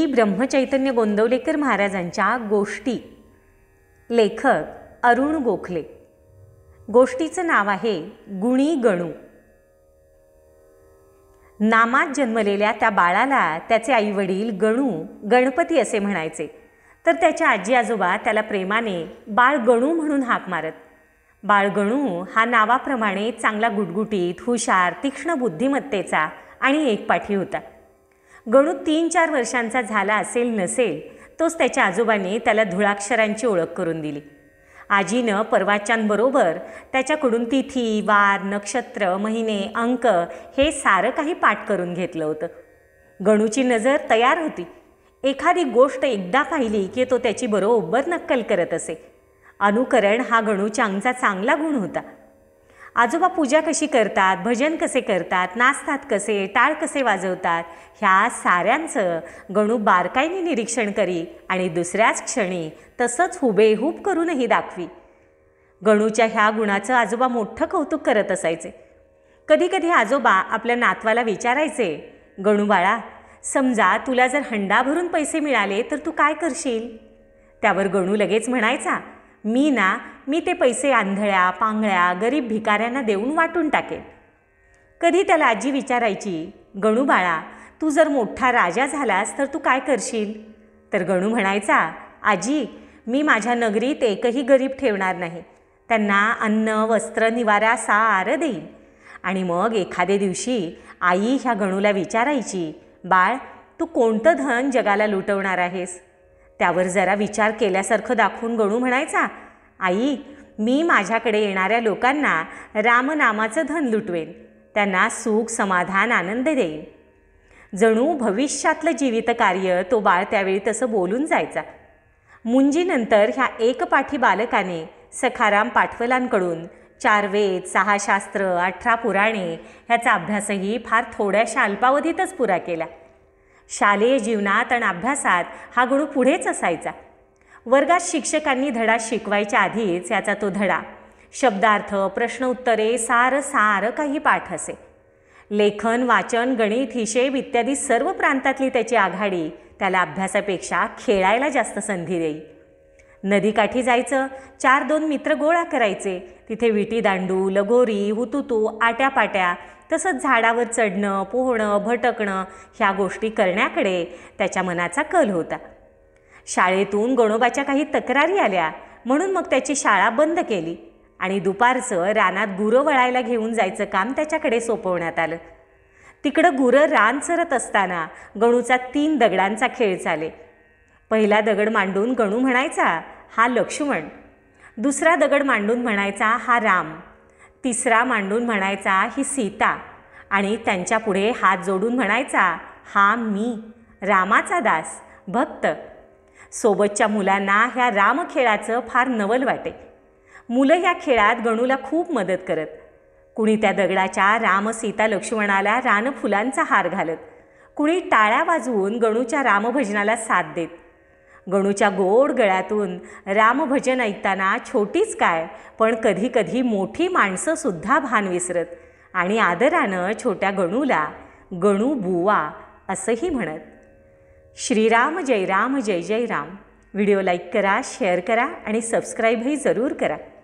ही ब्रह्मचैतन्य गोंदवलेकर महाराजांच्या गोष्टी लेखक अरुण गोखले गोष्टीचं नाव आहे गुणी गणू नामात जन्मलेल्या त्या बाळाला त्याचे आईवडील गणू गणपती असे म्हणायचे तर त्याच्या आजी आजोबा त्याला प्रेमाने बाळ गणू म्हणून हाक मारत बाळगणू हा नावाप्रमाणे चांगला गुटगुटीत हुशार तीक्ष्ण बुद्धिमत्तेचा आणि एकपाठी होता गणू तीन चार वर्षांचा झाला असेल नसेल तोच त्याच्या आजोबांनी त्याला धुळाक्षरांची ओळख करून दिली आजीनं परवाच्यांबरोबर त्याच्याकडून तिथी वार नक्षत्र महिने अंक हे सारं काही पाठ करून घेतलं होतं गणूची नजर तयार होती एखादी गोष्ट एकदा पाहिली की तो त्याची बरोबर नक्कल करत असे अनुकरण हा गणूच्या अंगचा चांगला गुण होता आजोबा पूजा कशी करतात भजन कसे करतात नाचतात कसे टाळ कसे वाजवतात ह्या साऱ्यांचं गणू बारकाईने निरीक्षण करी आणि दुसऱ्याच क्षणी तसंच हुबेहूब करूनही दाखवी गणूच्या ह्या गुणाचं आजोबा मोठं कौतुक करत असायचे कधीकधी आजोबा आपल्या नातवाला विचारायचे गणू बाळा समजा तुला जर हंडा भरून पैसे मिळाले तर तू काय करशील त्यावर गणू लगेच म्हणायचा मी ना मी ते पैसे आंधळ्या पांगळ्या गरीब भिकाऱ्यांना देऊन वाटून टाकेन कधी त्याला आजी विचारायची गणू बाळा तू जर मोठा राजा झालास तर तू काय करशील तर गणू म्हणायचा आजी मी माझ्या नगरीत एकही गरीब ठेवणार नाही त्यांना अन्न वस्त्र निवारा सारं देईन आणि मग एखाद्या दिवशी आई ह्या गणूला विचारायची बाळ तू कोणतं धन जगाला लुटवणार आहेस त्यावर जरा विचार केल्यासारखं दाखवून गणू म्हणायचा आई मी माझ्याकडे येणाऱ्या लोकांना रामनामाचं धन लुटवेन त्यांना सुख समाधान आनंद देईन जणू भविष्यातलं जीवित कार्य तो बाळ त्यावेळी तसं बोलून जायचा मुंजीनंतर ह्या एकपाठी बालकाने सखाराम पाठवलांकडून चार वेद सहा शास्त्र अठरा पुराणे ह्याचा अभ्यासही फार थोड्याशा अल्पावधीतच पुरा केला शालेय जीवनात आणि अभ्यासात हा गुरु पुढेच असायचा वर्गात शिक्षकांनी धडा शिकवायच्या आधीच याचा तो धडा शब्दार्थ प्रश्न उत्तरे सार सार काही पाठ असे लेखन वाचन गणित हिशेब इत्यादी सर्व प्रांतातली त्याची आघाडी त्याला अभ्यासापेक्षा खेळायला जास्त संधी देई नदीकाठी जायचं चार दोन मित्र गोळा करायचे तिथे विटी दांडू लगोरी हुतुतू आट्यापाट्या तसंच झाडावर चढणं पोहणं भटकणं ह्या गोष्टी करण्याकडे त्याच्या मनाचा कल होता शाळेतून गणोबाच्या काही तक्रारी आल्या म्हणून मग त्याची शाळा बंद केली आणि दुपारचं रानात गुरं वळायला घेऊन जायचं काम त्याच्याकडे सोपवण्यात आलं तिकडं गुरं रान सरत असताना गणूचा तीन दगडांचा खेळ चाले पहिला दगड मांडून गणू म्हणायचा हा लक्ष्मण दुसरा दगड मांडून म्हणायचा हा राम तिसरा मांडून म्हणायचा ही सीता आणि त्यांच्यापुढे हात जोडून म्हणायचा हा मी रामाचा दास भक्त सोबतच्या मुलांना ह्या रामखेळाचं फार नवल वाटे मुलं या खेळात गणूला खूप मदत करत कुणी त्या दगडाच्या राम सीता लक्ष्मणाला रानफुलांचा हार घालत कुणी टाळ्या वाजवून गणूच्या रामभजनाला साथ देत गणूच्या गोड गळ्यातून रामभजन ऐकताना छोटीच काय पण कधीकधी मोठी माणसंसुद्धा भान विसरत आणि आदरानं छोट्या गणूला गणू बुवा असंही म्हणत श्रीराम जय राम जय जय राम व्हिडिओ लाईक करा शेअर करा आणि सबस्क्राईबही जरूर करा